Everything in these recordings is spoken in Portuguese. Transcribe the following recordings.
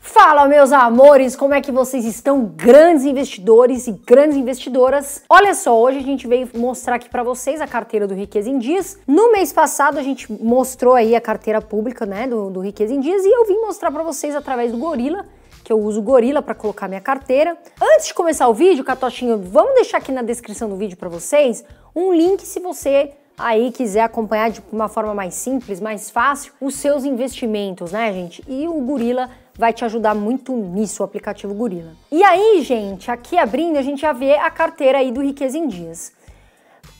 Fala, meus amores, como é que vocês estão, grandes investidores e grandes investidoras? Olha só, hoje a gente veio mostrar aqui para vocês a carteira do Riqueza em Dias. No mês passado a gente mostrou aí a carteira pública, né, do, do Riqueza em Dias e eu vim mostrar para vocês através do Gorila que eu uso Gorila para colocar minha carteira. Antes de começar o vídeo, Catochinho, vamos deixar aqui na descrição do vídeo para vocês um link se você aí quiser acompanhar de uma forma mais simples, mais fácil, os seus investimentos, né, gente? E o Gorila vai te ajudar muito nisso, o aplicativo Gorila. E aí, gente, aqui abrindo, a gente já vê a carteira aí do Riqueza em Dias.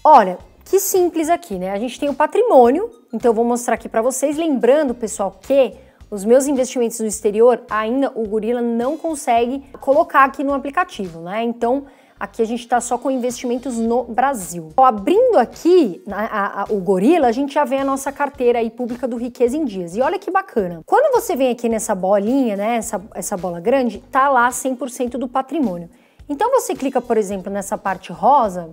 Olha, que simples aqui, né? A gente tem o patrimônio, então eu vou mostrar aqui para vocês, lembrando, pessoal, que os meus investimentos no exterior, ainda o Gorila não consegue colocar aqui no aplicativo, né? Então, Aqui a gente está só com investimentos no Brasil. Ó, então, abrindo aqui né, a, a, o gorila, a gente já vê a nossa carteira aí pública do Riqueza em Dias. E olha que bacana. Quando você vem aqui nessa bolinha, né, essa, essa bola grande, tá lá 100% do patrimônio. Então você clica, por exemplo, nessa parte rosa,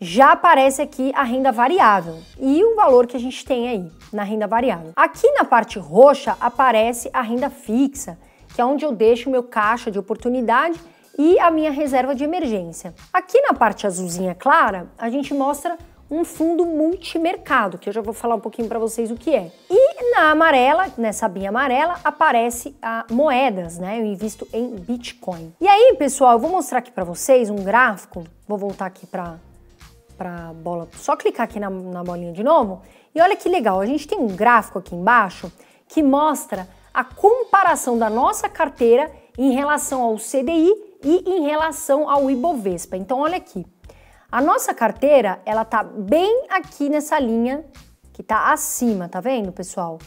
já aparece aqui a renda variável e o valor que a gente tem aí na renda variável. Aqui na parte roxa aparece a renda fixa, que é onde eu deixo o meu caixa de oportunidade e a minha reserva de emergência. Aqui na parte azulzinha clara, a gente mostra um fundo multimercado, que eu já vou falar um pouquinho para vocês o que é. E na amarela, nessa abinha amarela, aparece a moedas, né? Eu invisto em Bitcoin. E aí, pessoal, eu vou mostrar aqui para vocês um gráfico. Vou voltar aqui para para bola. Só clicar aqui na, na bolinha de novo. E olha que legal, a gente tem um gráfico aqui embaixo que mostra a comparação da nossa carteira em relação ao CDI e em relação ao Ibovespa. Então olha aqui. A nossa carteira, ela tá bem aqui nessa linha que tá acima, tá vendo, pessoal?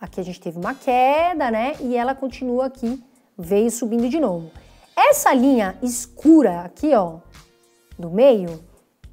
Aqui a gente teve uma queda, né? E ela continua aqui, veio subindo de novo. Essa linha escura aqui, ó, do meio,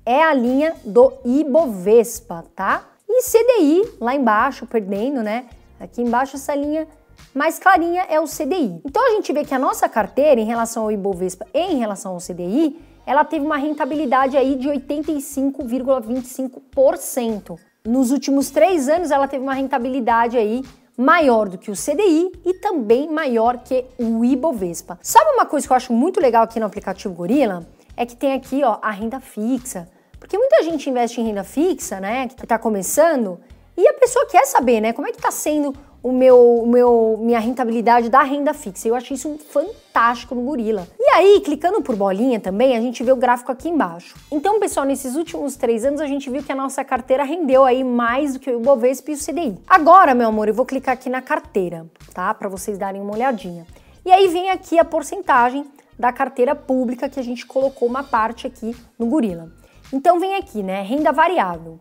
é a linha do Ibovespa, tá? E CDI lá embaixo, perdendo, né? Aqui embaixo essa linha mais clarinha é o CDI. Então a gente vê que a nossa carteira em relação ao Ibovespa e em relação ao CDI, ela teve uma rentabilidade aí de 85,25%. Nos últimos três anos, ela teve uma rentabilidade aí maior do que o CDI e também maior que o Ibovespa. Sabe uma coisa que eu acho muito legal aqui no aplicativo Gorila? É que tem aqui ó, a renda fixa. Porque muita gente investe em renda fixa, né? Que está começando, e a pessoa quer saber, né? Como é que está sendo o meu, o meu, minha rentabilidade da renda fixa. Eu achei isso fantástico no Gorila. E aí, clicando por bolinha também, a gente vê o gráfico aqui embaixo. Então, pessoal, nesses últimos três anos a gente viu que a nossa carteira rendeu aí mais do que o Ibovespa e o CDI. Agora, meu amor, eu vou clicar aqui na carteira, tá? Para vocês darem uma olhadinha. E aí vem aqui a porcentagem da carteira pública que a gente colocou uma parte aqui no Gorila. Então vem aqui, né? Renda variável.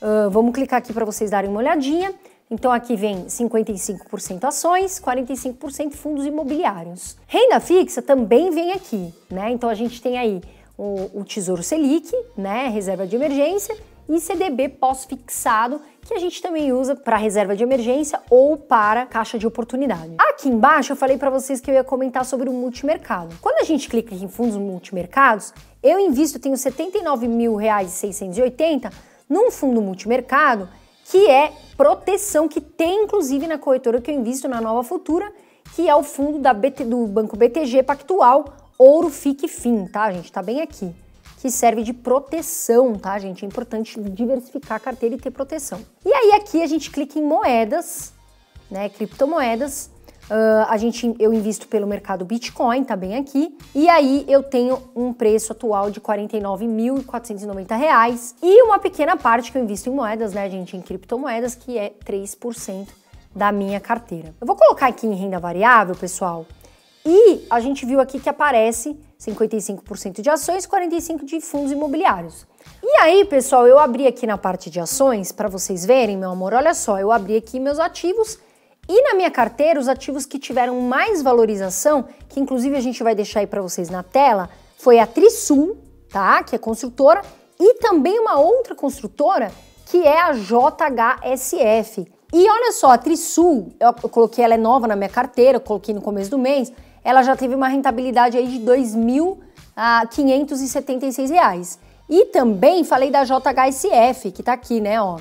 Uh, vamos clicar aqui para vocês darem uma olhadinha. Então aqui vem 55% ações, 45% fundos imobiliários. Renda fixa também vem aqui, né? Então a gente tem aí o, o Tesouro Selic, né, reserva de emergência, e CDB pós-fixado, que a gente também usa para reserva de emergência ou para caixa de oportunidade. Aqui embaixo eu falei para vocês que eu ia comentar sobre o multimercado. Quando a gente clica em fundos multimercados, eu invisto, tenho R$ 79.680 num fundo multimercado que é proteção que tem, inclusive, na corretora que eu invisto na Nova Futura, que é o fundo BT, do Banco BTG Pactual, Ouro Fique Fim, tá, gente? Tá bem aqui. Que serve de proteção, tá, gente? É importante diversificar a carteira e ter proteção. E aí, aqui a gente clica em moedas, né? Criptomoedas. Uh, a gente, eu invisto pelo mercado Bitcoin, tá bem aqui. E aí eu tenho um preço atual de R$ 49.490 e uma pequena parte que eu invisto em moedas, né, gente, em criptomoedas, que é 3% da minha carteira. Eu vou colocar aqui em renda variável, pessoal. E a gente viu aqui que aparece 55% de ações, 45% de fundos imobiliários. E aí, pessoal, eu abri aqui na parte de ações para vocês verem, meu amor. Olha só, eu abri aqui meus ativos e na minha carteira, os ativos que tiveram mais valorização, que inclusive a gente vai deixar aí para vocês na tela, foi a Trisul, tá? Que é construtora, e também uma outra construtora, que é a JHSF. E olha só, a Trisul, eu, eu coloquei ela é nova na minha carteira, coloquei no começo do mês, ela já teve uma rentabilidade aí de ah, R$ 2.576. E também falei da JHSF, que tá aqui, né, ó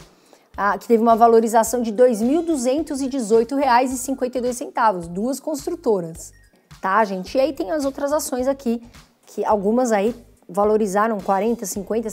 ah, que teve uma valorização de R$ 2.218,52, duas construtoras, tá, gente? E aí tem as outras ações aqui, que algumas aí valorizaram 40%, 50%,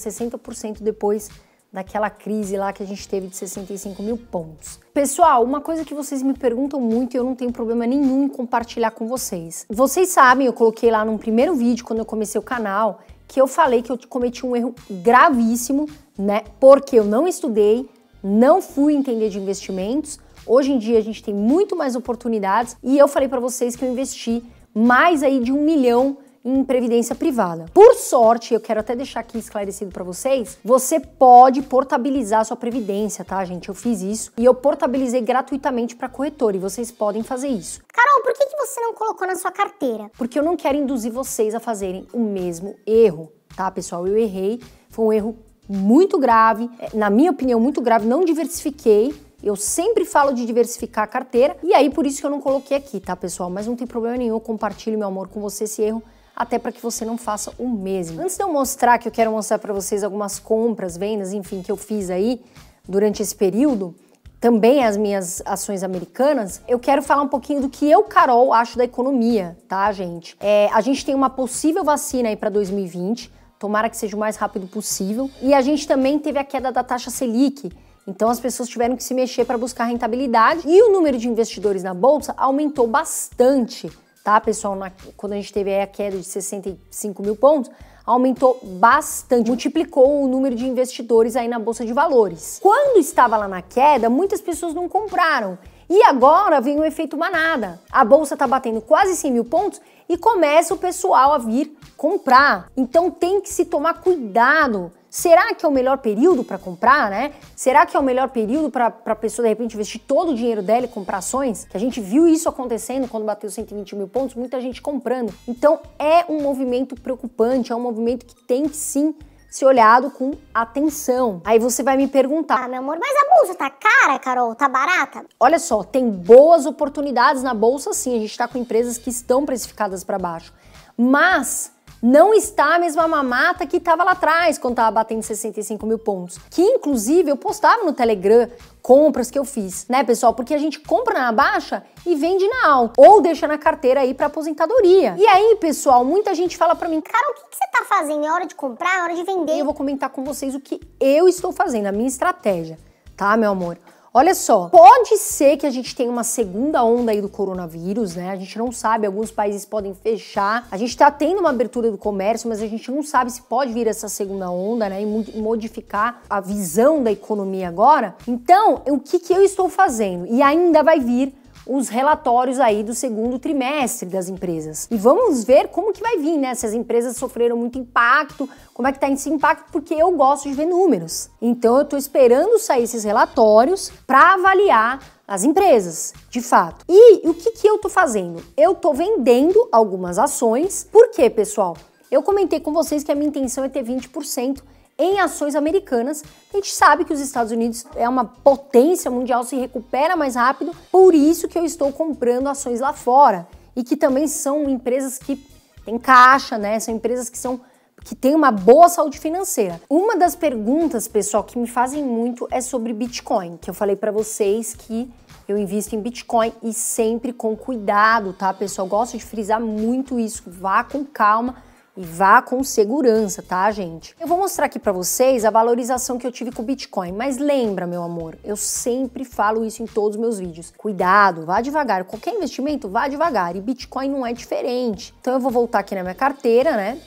60% depois daquela crise lá que a gente teve de 65 mil pontos. Pessoal, uma coisa que vocês me perguntam muito e eu não tenho problema nenhum em compartilhar com vocês. Vocês sabem, eu coloquei lá num primeiro vídeo, quando eu comecei o canal, que eu falei que eu cometi um erro gravíssimo, né? Porque eu não estudei, não fui entender de investimentos. Hoje em dia a gente tem muito mais oportunidades e eu falei para vocês que eu investi mais aí de um milhão em previdência privada. Por sorte, eu quero até deixar aqui esclarecido para vocês, você pode portabilizar sua previdência, tá, gente? Eu fiz isso e eu portabilizei gratuitamente para corretora e vocês podem fazer isso. Carol, por que, que você não colocou na sua carteira? Porque eu não quero induzir vocês a fazerem o mesmo erro, tá, pessoal? Eu errei, foi um erro muito grave, é, na minha opinião, muito grave, não diversifiquei. Eu sempre falo de diversificar a carteira e aí por isso que eu não coloquei aqui, tá, pessoal? Mas não tem problema nenhum, eu compartilho, meu amor, com você esse erro até para que você não faça o mesmo. Antes de eu mostrar que eu quero mostrar para vocês algumas compras, vendas, enfim, que eu fiz aí durante esse período, também as minhas ações americanas, eu quero falar um pouquinho do que eu, Carol, acho da economia, tá, gente? É, a gente tem uma possível vacina aí para 2020 Tomara que seja o mais rápido possível. E a gente também teve a queda da taxa Selic. Então as pessoas tiveram que se mexer para buscar rentabilidade e o número de investidores na bolsa aumentou bastante, tá, pessoal? Na, quando a gente teve a queda de 65 mil pontos, aumentou bastante, multiplicou o número de investidores aí na bolsa de valores. Quando estava lá na queda, muitas pessoas não compraram. E agora vem o efeito manada. A bolsa está batendo quase 100 mil pontos e começa o pessoal a vir comprar. Então tem que se tomar cuidado. Será que é o melhor período para comprar, né? Será que é o melhor período para a pessoa de repente investir todo o dinheiro dela e comprar ações? Que a gente viu isso acontecendo quando bateu 120 mil pontos, muita gente comprando. Então é um movimento preocupante, é um movimento que tem que sim ser olhado com atenção. Aí você vai me perguntar: Ah, meu amor, mas a bolsa tá cara, Carol? Tá barata? Olha só, tem boas oportunidades na bolsa sim. A gente tá com empresas que estão precificadas para baixo. Mas não está a mesma mamata que estava lá atrás, quando estava batendo 65 mil pontos. Que inclusive eu postava no Telegram compras que eu fiz, né, pessoal? Porque a gente compra na baixa e vende na alta, ou deixa na carteira aí para aposentadoria. E aí, pessoal, muita gente fala para mim, cara, o que, que, você tá fazendo? É hora de comprar, é hora de vender. E eu vou comentar com vocês o que eu estou fazendo, a minha estratégia, tá, meu amor? Olha só, pode ser que a gente tenha uma segunda onda aí do coronavírus, né? A gente não sabe, alguns países podem fechar. A gente tá tendo uma abertura do comércio, mas a gente não sabe se pode vir essa segunda onda, né? E modificar a visão da economia agora. Então, o que, que eu estou fazendo? E ainda vai vir os relatórios aí do segundo trimestre das empresas. E vamos ver como que vai vir, né? Se as empresas sofreram muito impacto, como é que tá esse impacto, porque eu gosto de ver números. Então eu tô esperando sair esses relatórios para avaliar as empresas, de fato. E o que, que eu tô fazendo? Eu tô vendendo algumas ações. Por quê, pessoal? Eu comentei com vocês que a minha intenção é ter 20% em ações americanas. A gente sabe que os Estados Unidos é uma potência mundial, se recupera mais rápido, por isso que eu estou comprando ações lá fora e que também são empresas que têm caixa, né? São empresas que são que têm uma boa saúde financeira. Uma das perguntas, pessoal, que me fazem muito é sobre Bitcoin, que eu falei para vocês que eu invisto em Bitcoin e sempre com cuidado, tá, pessoal? Eu gosto de frisar muito isso. Vá com calma e vá com segurança, tá, gente? Eu vou mostrar aqui para vocês a valorização que eu tive com o Bitcoin, mas lembra, meu amor, eu sempre falo isso em todos os meus vídeos. Cuidado, vá devagar. Qualquer investimento, vá devagar. E Bitcoin não é diferente. Então eu vou voltar aqui na minha carteira, né?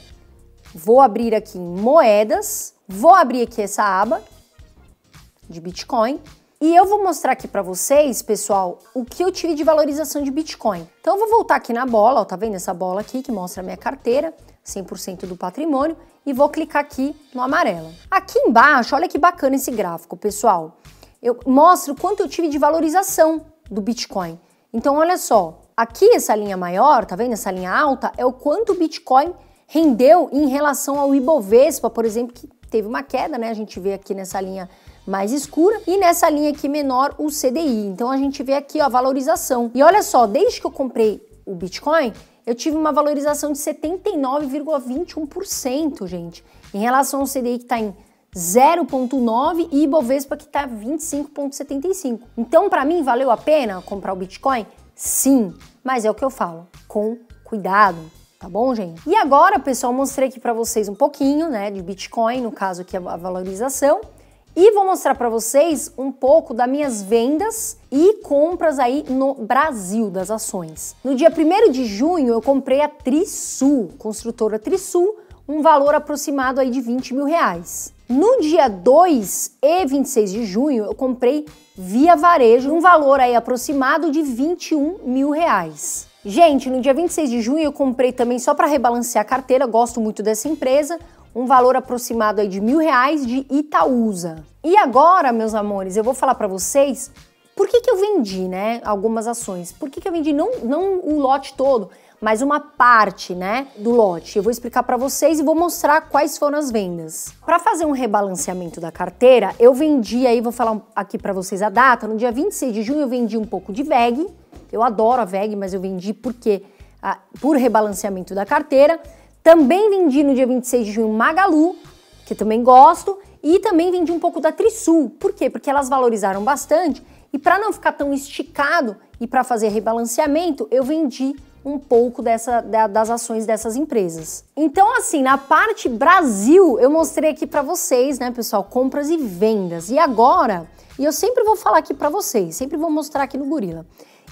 Vou abrir aqui em moedas, vou abrir aqui essa aba de Bitcoin e eu vou mostrar aqui para vocês, pessoal, o que eu tive de valorização de Bitcoin. Então eu vou voltar aqui na bola, ó, tá vendo essa bola aqui que mostra a minha carteira? 100% do patrimônio, e vou clicar aqui no amarelo. Aqui embaixo, olha que bacana esse gráfico, pessoal. Eu mostro quanto eu tive de valorização do Bitcoin. Então, olha só, aqui essa linha maior, tá vendo? Essa linha alta é o quanto o Bitcoin rendeu em relação ao Ibovespa, por exemplo, que teve uma queda, né? A gente vê aqui nessa linha mais escura e nessa linha aqui menor o CDI. Então a gente vê aqui ó, a valorização. E olha só, desde que eu comprei o Bitcoin, eu tive uma valorização de 79,21%, gente, em relação ao CDI que está em 0,9 e Ibovespa que está 25,75. Então, para mim, valeu a pena comprar o Bitcoin? Sim, mas é o que eu falo, com cuidado. Tá bom, gente? E agora, pessoal, mostrei aqui para vocês um pouquinho, né, de Bitcoin, no caso aqui a valorização. E vou mostrar para vocês um pouco das minhas vendas e compras aí no Brasil das ações. No dia 1 de junho eu comprei a Trisul, construtora Trisul, um valor aproximado aí de 20 mil reais. No dia 2 e 26 de junho, eu comprei via varejo, um valor aí aproximado de 21 mil reais. Gente, no dia 26 de junho eu comprei também só para rebalancear a carteira, gosto muito dessa empresa, um valor aproximado aí de mil reais de Itaúsa. E agora, meus amores, eu vou falar para vocês por que, que eu vendi, né, algumas ações. Por que, que eu vendi não, não o lote todo, mas uma parte, né, do lote. Eu vou explicar para vocês e vou mostrar quais foram as vendas. Para fazer um rebalanceamento da carteira, eu vendi aí, vou falar aqui para vocês a data, no dia 26 de junho eu vendi um pouco de VEG. Eu adoro a VEG, mas eu vendi porque ah, por rebalanceamento da carteira. Também vendi no dia 26 de junho Magalu, que também gosto, e também vendi um pouco da Trisul. Por quê? Porque elas valorizaram bastante e para não ficar tão esticado e para fazer rebalanceamento, eu vendi um pouco dessa, da, das ações dessas empresas. Então, assim, na parte Brasil, eu mostrei aqui para vocês, né, pessoal, compras e vendas. E agora, e eu sempre vou falar aqui para vocês, sempre vou mostrar aqui no Gorila.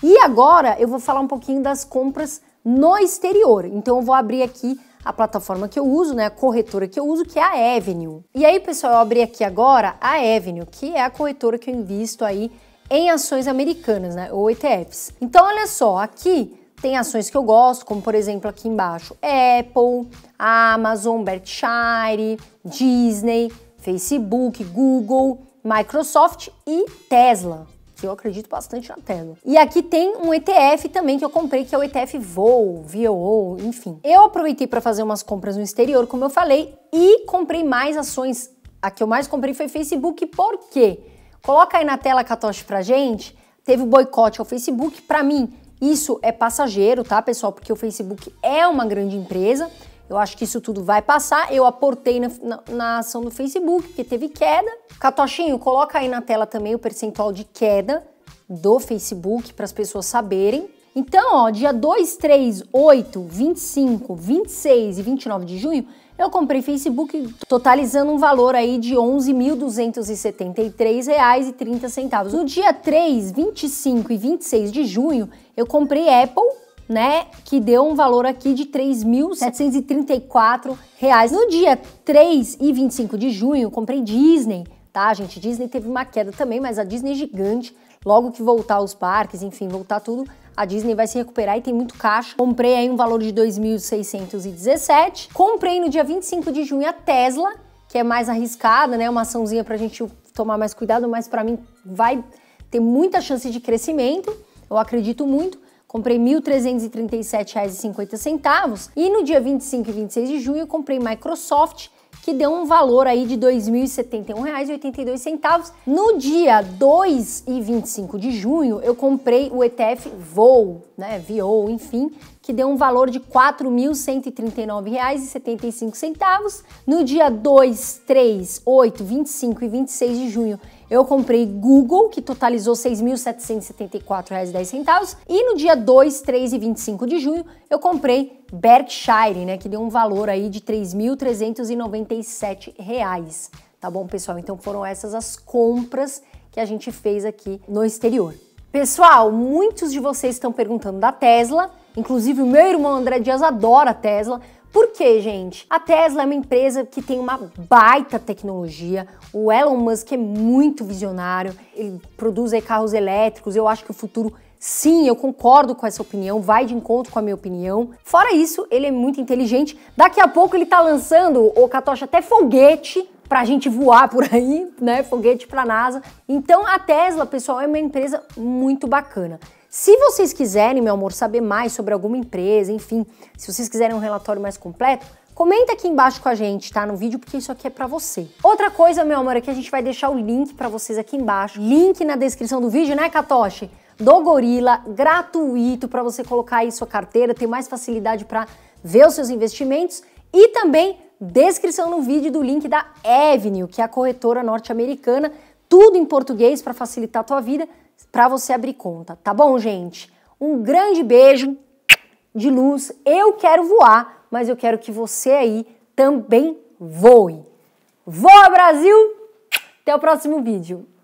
E agora eu vou falar um pouquinho das compras no exterior. Então, eu vou abrir aqui a plataforma que eu uso, né, a corretora que eu uso, que é a Avenue. E aí, pessoal, eu abri aqui agora a Avenue, que é a corretora que eu invisto aí em ações americanas, né, ou ETFs. Então, olha só, aqui tem ações que eu gosto, como por exemplo aqui embaixo, Apple, Amazon, Berkshire, Disney, Facebook, Google, Microsoft e Tesla que eu acredito bastante na Tesla. E aqui tem um ETF também que eu comprei, que é o ETF VOO, VOO, enfim. Eu aproveitei para fazer umas compras no exterior, como eu falei, e comprei mais ações. A que eu mais comprei foi Facebook, por quê? Coloca aí na tela, Catoche, pra gente. Teve o boicote ao Facebook. Para mim, isso é passageiro, tá, pessoal? Porque o Facebook é uma grande empresa eu acho que isso tudo vai passar. Eu aportei na, na, na ação do Facebook, que teve queda. Catochinho, coloca aí na tela também o percentual de queda do Facebook para as pessoas saberem. Então, ó, dia 2, 3, 8, 25, 26 e 29 de junho, eu comprei Facebook totalizando um valor aí de R$ 11.273,30. No dia 3, 25 e 26 de junho, eu comprei Apple né, que deu um valor aqui de R$ 3.734. No dia 3 e 25 de junho, comprei Disney, tá, gente? Disney teve uma queda também, mas a Disney é gigante. Logo que voltar os parques, enfim, voltar tudo, a Disney vai se recuperar e tem muito caixa. Comprei aí um valor de 2.617. Comprei no dia 25 de junho a Tesla, que é mais arriscada, né? Uma açãozinha pra gente tomar mais cuidado, mas para mim vai ter muita chance de crescimento. Eu acredito muito comprei R$ 1.337,50 e no dia 25 e 26 de junho eu comprei Microsoft que deu um valor aí de R$ 2.071,82. No dia 2 e 25 de junho, eu comprei o ETF VOO, né, VOO, enfim, que deu um valor de R$ 4.139,75. No dia 2, 3, 8, 25 e 26 de junho, eu comprei Google, que totalizou R$ 6.774,10. E no dia 2, 3 e 25 de junho, eu comprei Berkshire, né, que deu um valor aí de R$ 3.397. Tá bom, pessoal? Então foram essas as compras que a gente fez aqui no exterior. Pessoal, muitos de vocês estão perguntando da Tesla. Inclusive, o meu irmão André Dias adora Tesla. Por quê, gente? A Tesla é uma empresa que tem uma baita tecnologia. O Elon Musk é muito visionário, ele produz carros elétricos. Eu acho que o futuro Sim, eu concordo com essa opinião, vai de encontro com a minha opinião. Fora isso, ele é muito inteligente. Daqui a pouco ele tá lançando, o Katocha até foguete pra gente voar por aí, né? Foguete pra NASA. Então a Tesla, pessoal, é uma empresa muito bacana. Se vocês quiserem, meu amor, saber mais sobre alguma empresa, enfim, se vocês quiserem um relatório mais completo, Comenta aqui embaixo com a gente, tá? No vídeo, porque isso aqui é para você. Outra coisa, meu amor, é que a gente vai deixar o link para vocês aqui embaixo. Link na descrição do vídeo, né, Katoshi? Do Gorila, gratuito para você colocar aí sua carteira, ter mais facilidade para ver os seus investimentos e também descrição no vídeo do link da Avenue, que é a corretora norte-americana, tudo em português para facilitar a tua vida para você abrir conta, tá bom, gente? Um grande beijo de luz. Eu quero voar, mas eu quero que você aí também voe. Voa, Brasil! Até o próximo vídeo.